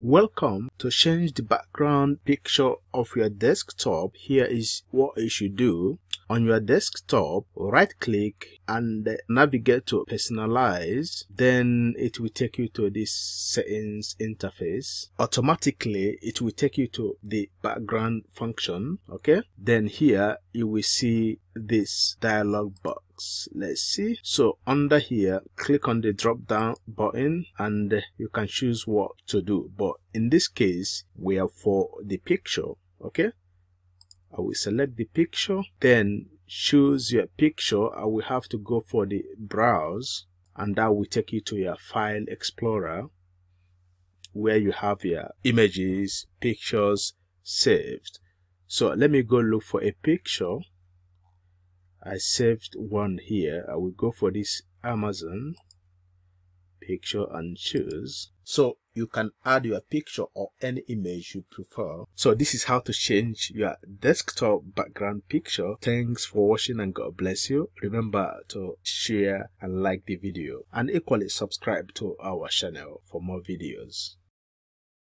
Welcome to change the background picture of your desktop. Here is what you should do. On your desktop, right click and navigate to personalize. Then it will take you to this settings interface. Automatically, it will take you to the background function. Okay. Then here you will see this dialog box let's see so under here click on the drop down button and you can choose what to do but in this case we are for the picture okay I will select the picture then choose your picture I will have to go for the browse and that will take you to your file explorer where you have your images pictures saved so let me go look for a picture I saved one here. I will go for this Amazon picture and choose. So you can add your picture or any image you prefer. So this is how to change your desktop background picture. Thanks for watching and God bless you. Remember to share and like the video and equally subscribe to our channel for more videos.